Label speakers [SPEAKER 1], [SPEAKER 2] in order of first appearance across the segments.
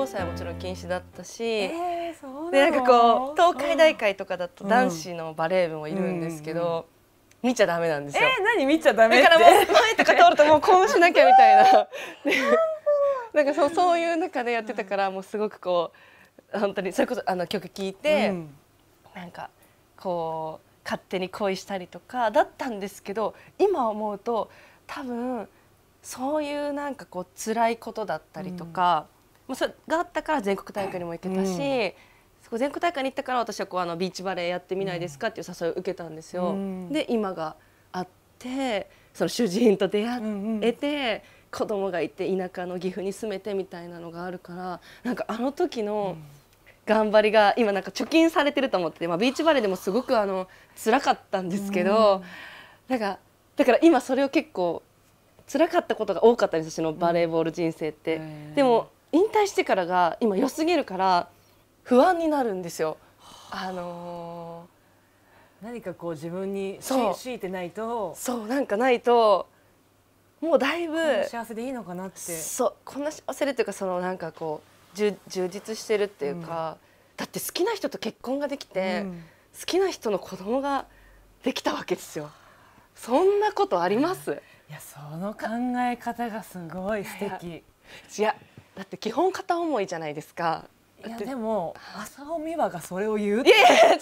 [SPEAKER 1] 交際はもちろん禁止だったし、えー、でなんかこう東海大会とかだと男子のバレー部もいるんですけど。うんうんうん見ちゃダメなんですよ。えー、何見ちゃダメだからもう前とか通るともうこうしなきゃみたいな。なんかそうそういう中でやってたからもうすごくこう本当にそれこそあの曲聴いて、うん、なんかこう勝手に恋したりとかだったんですけど今思うと多分そういうなんかこう辛いことだったりとか。うんもうそれがあったから全国大会にも行けたし、うんそこ全国大会に行ったから私はこうあのビーチバレーやってみないですかっていう誘いを受けたんですよ。うん、で今があってその主人と出会えて、うんうん、子供がいて田舎の岐阜に住めてみたいなのがあるからなんかあの時の頑張りが今なんか貯金されてると思ってまあ、ビーチバレーでもすごくあの辛かったんですけど、うん、なんかだから今それを結構辛かったことが多かったんです私のバレーボール人生って。うん、でも引退してからが今良すぎるから不安になるんですよ。あのー、何かこう自分に強いてないとそうなんかないともうだいぶ幸せでいいのかなってそうこんな幸せでというかそのなんかこう充実してるっていうか、うん、だって好きな人と結婚ができて、うん、好きな人の子供ができたわけですよ。そんなことあります、うん、いやその考え方がすごい素敵いやだって基本片思いじゃないですかいやでも浅尾美和がそれを言ういやい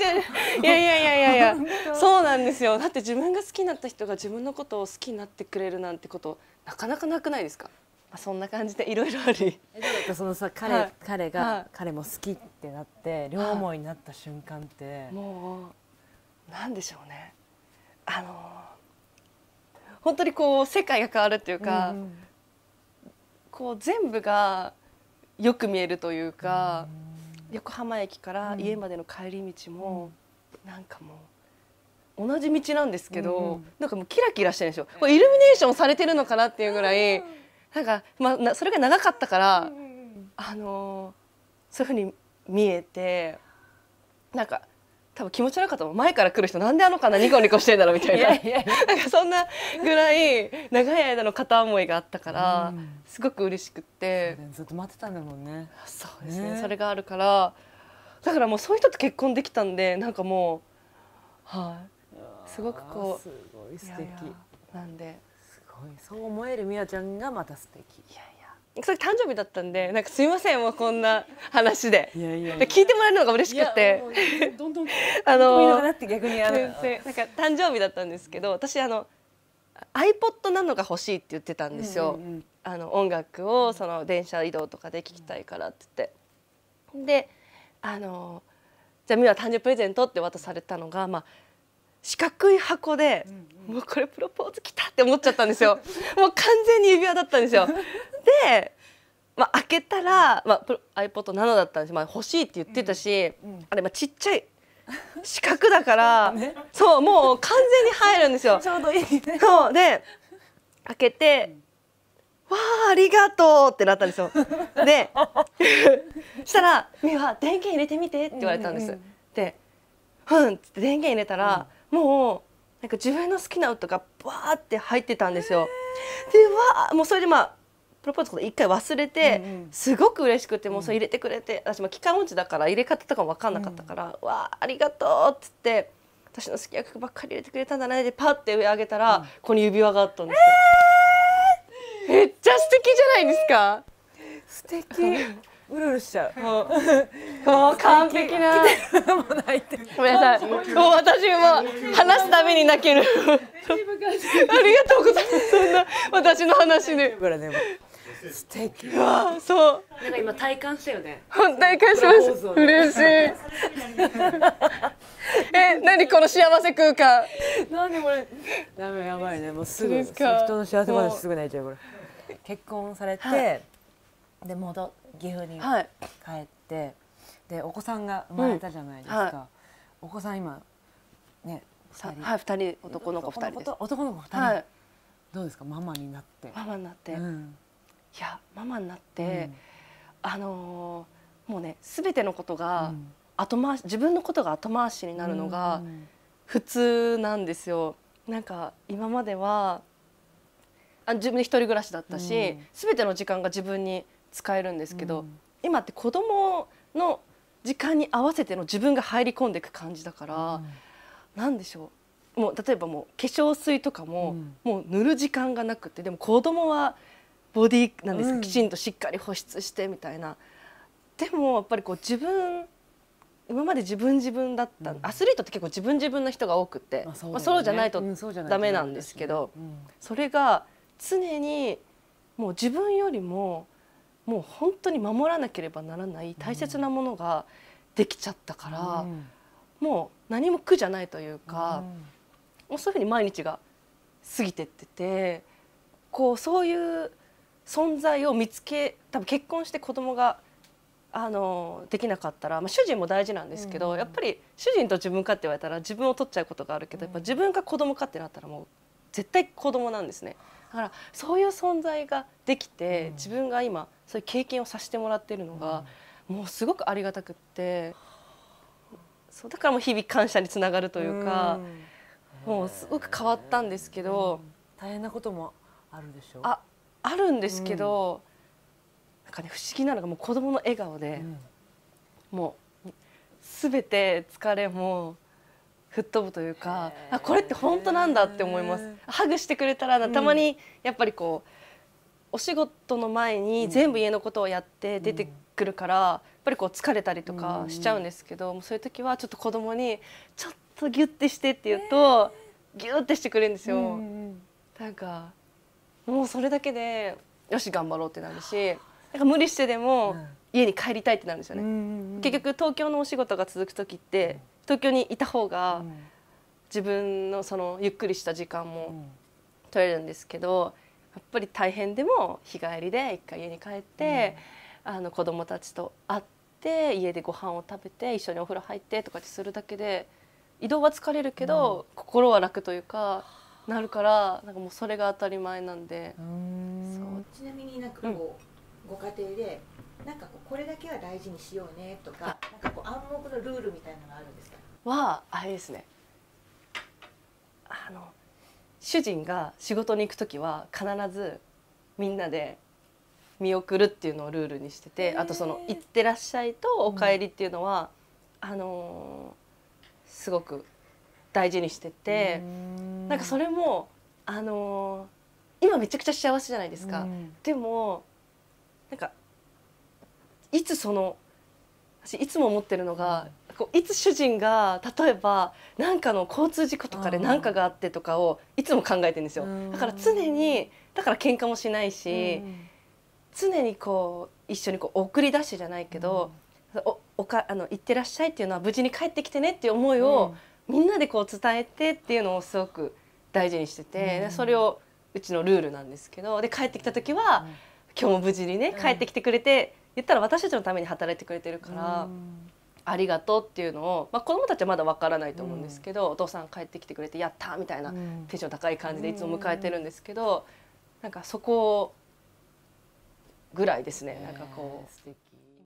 [SPEAKER 1] やいやいやいやいやいやそうなんですよだって自分が好きになった人が自分のことを好きになってくれるなんてことなかなかなくないですか、まあ、そんな感じでいろいろありそのさ彼はい、彼が、はい、彼も好きってなって両思いになった瞬間って、はい、もうなんでしょうねあの本当にこう世界が変わるっていうか、うん、こう全部がよく見えるというか、横浜駅から家までの帰り道も、うなんかもう。同じ道なんですけど、なんかもうキラキラしてるんですよ。これイルミネーションされてるのかなっていうぐらい、なんかまあそれが長かったから、あのそういうふうに見えて、なんか多分気持ち悪かったもん前から来る人なんであのかなニコニコしてんだろうみたいななんかそんなぐらい長い間の片思いがあったから、うん、すごく嬉しくってずっと待ってたんだもんねそうですね、ね、それがあるからだからもうそういう人と結婚できたんでなんかもうはいすごくこうすごい素敵なんですごいそう思えるみやちゃんがまた素敵いやいやそれ誕生日だったんでなんかすいませんもうこんな話でいいやや聞いてもらえるのが嬉しくてどんどんあのなんか誕生日だったんですけど私あの iPod なのが欲しいって言ってたんですよ、うんうんうん、あの音楽をその電車移動とかで聞きたいからって言って、であのじゃあ美は誕生日プレゼントって渡されたのがまあ四角い箱で、うんうん、もうこれプロポーズきたって思っちゃったんですよもう完全に指輪だったんですよで、まあ、開けたら、まあ、i p o d のだったんです、まあ、欲しいって言ってたし、うんうん、あれ、まあ、ちっちゃい四角だから ね、そうもう完全に入るんですよ。ちょうどいい、ね、そうで開けて、うん、わあありがとうってなったんですよ。で したら「美は電源入れてみて」って言われたんです。うんうん、で「うん」って電源入れたら、うん、もうなんか自分の好きな音がバーって入ってたんですよ。でわあもうそれでまあロポーズこと一回忘れて、すごく嬉しくてもうそれ入れてくれて、私も機間落ちだから入れ方とかも分かんなかったから「わあありがとう」っつって。私の好き役ばっかり入れてくれたんだねでパッて上上げたら、うん、ここに指輪があったんですよ、えー、めっちゃ素敵じゃないですか、えー、素敵 うるうるしちゃう。もう完璧な。も泣いてごめんなさい。もう私も話すために泣ける。ありがとうございます。そんな私の話で、ね。素敵わそうなんか今体感したよね体感しました嬉しい え何この幸せ空間な何これダメやばいねもうすぐ人の幸せまですぐ泣いちゃうこれ結婚されて、はい、で戻岐阜に帰って、はい、でお子さんが生まれたじゃないですか、うんはい、お子さん今ね二人はい2人男の子2人です男の子2人、どうですかママになってママになって、うんいやママになって、あのー、もうね全てのことが後回し、自分のことが後回しになるのが普通なんですよ。なんか今まではあ自分で一人暮らしだったし、うん、全ての時間が自分に使えるんですけど、うん、今って子供の時間に合わせての自分が入り込んでいく感じだから、うん、なんでしょうもう例えばもう化粧水とかも、うん、もう塗る時間がなくてでも子供はボディなんです、きちんとしっかり保湿してみたいなでもやっぱりこう自分今まで自分自分だった、うん、アスリートって結構自分自分の人が多くて、まあそう、ねまあ、そうじゃないとダメなんですけど、うんそねうん、それが常にもう自分よりももう本当に守らなければならない大切なものができちゃったから、もう何も苦じゃないというか、もうそういうふうに毎日が過ぎてっててこうそういう存在を見つけ多分結婚して子供があのできなかったら、まあ、主人も大事なんですけど、やっぱり主人と自分かって言われたら自分を取っちゃうことがあるけど、やっぱ自分が子供かってなったらもう絶対子供なんですね。だからそういう存在ができて、自分が今そういう経験をさせてもらってるのが、もうすごくありがたくってそうだからもう日々感謝につながるというか、もうすごく変わったんですけど、大変なこともあるでしょああるんですけど、うん、なんかね不思議なのがもう子供の笑顔で、うん、もう全て疲れも吹っ飛ぶというかあこれって本当なんだって思います。ハグしてくれたらたまにやっぱりこう、お仕事の前に全部家のことをやって出てくるから、やっぱりこう疲れたりとかしちゃうんですけど、そういう時はちょっと子供に「ちょっとギュッてして」って言うと、ギュッてしてくれるんですよ。なんかもうそれだけでよし頑張ろうってなるしなんか無理してでも家に帰りたいってなるんですよね、うんうん、結局東京のお仕事が続く時って東京にいた方が自分のそのゆっくりした時間も取れるんですけどやっぱり大変でも日帰りで一回家に帰って、うん、あの子供たちと会って家でご飯を食べて一緒にお風呂入ってとかってするだけで移動は疲れるけど、心は楽というか。なるからなんかもうそれが当たり前なんでちなみになんかこう、うん、ご家庭でなんかこうこれだけは大事にしようねとかなんかこう暗黙のルールみたいなのがあるんですかはあれですねあの主人が仕事に行く時は必ずみんなで見送るっていうのをルールにしててあとその「行ってらっしゃい」と「お帰り」っていうのは、うん、あのー、すごく大事にしててんなんかそれもあのー、今めちゃくちゃ幸せじゃないですか。でもなんかいつその私いつも思ってるのが、こういつ主人が例えば何かの交通事故とかで何かがあってとかをいつも考えてるんですよ。だから常にだから喧嘩もしないし、常にこう一緒にこう送り出しじゃないけど、おおかあの行ってらっしゃいっていうのは無事に帰ってきてねっていう思いを、うんみんなでこう伝えてっていうのをすごく大事にしてて、うん、それをうちのルールなんですけどで帰ってきた時は、うん、今日も無事にね帰ってきてくれて、言ったら私たちのために働いてくれてるから。ありがとうっていうのを、まあ、子供たちはまだわからないと思うんですけど、お父さん帰ってきてくれてやったみたいな、テンション高い感じでいつも迎えてるんですけど、うなんかそこぐらいですね、なんかこう。